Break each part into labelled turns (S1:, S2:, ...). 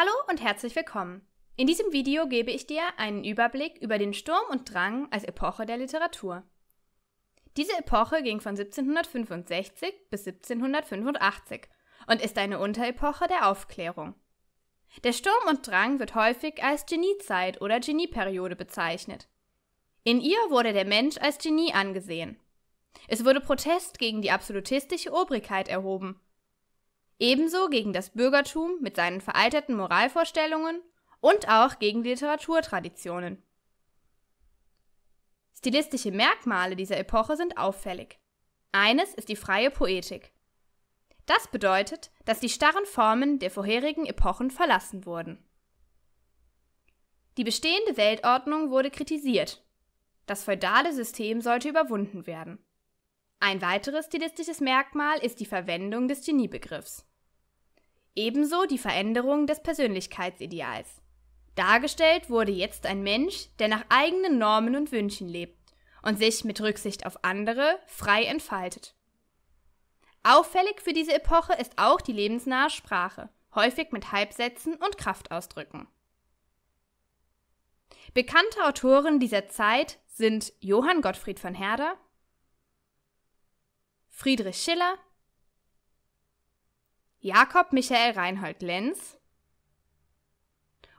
S1: Hallo und herzlich willkommen. In diesem Video gebe ich dir einen Überblick über den Sturm und Drang als Epoche der Literatur. Diese Epoche ging von 1765 bis 1785 und ist eine Unterepoche der Aufklärung. Der Sturm und Drang wird häufig als Geniezeit oder Genieperiode bezeichnet. In ihr wurde der Mensch als Genie angesehen. Es wurde Protest gegen die absolutistische Obrigkeit erhoben ebenso gegen das Bürgertum mit seinen veralterten Moralvorstellungen und auch gegen Literaturtraditionen. Stilistische Merkmale dieser Epoche sind auffällig. Eines ist die freie Poetik. Das bedeutet, dass die starren Formen der vorherigen Epochen verlassen wurden. Die bestehende Weltordnung wurde kritisiert. Das feudale System sollte überwunden werden. Ein weiteres stilistisches Merkmal ist die Verwendung des Geniebegriffs Ebenso die Veränderung des Persönlichkeitsideals. Dargestellt wurde jetzt ein Mensch, der nach eigenen Normen und Wünschen lebt und sich mit Rücksicht auf andere frei entfaltet. Auffällig für diese Epoche ist auch die lebensnahe Sprache, häufig mit Halbsätzen und Kraftausdrücken. Bekannte Autoren dieser Zeit sind Johann Gottfried von Herder, Friedrich Schiller Jakob Michael Reinhold Lenz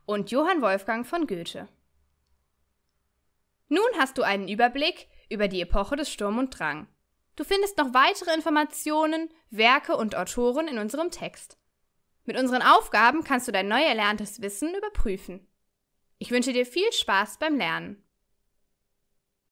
S1: und Johann Wolfgang von Goethe. Nun hast du einen Überblick über die Epoche des Sturm und Drang. Du findest noch weitere Informationen, Werke und Autoren in unserem Text. Mit unseren Aufgaben kannst du dein neu erlerntes Wissen überprüfen. Ich wünsche dir viel Spaß beim Lernen.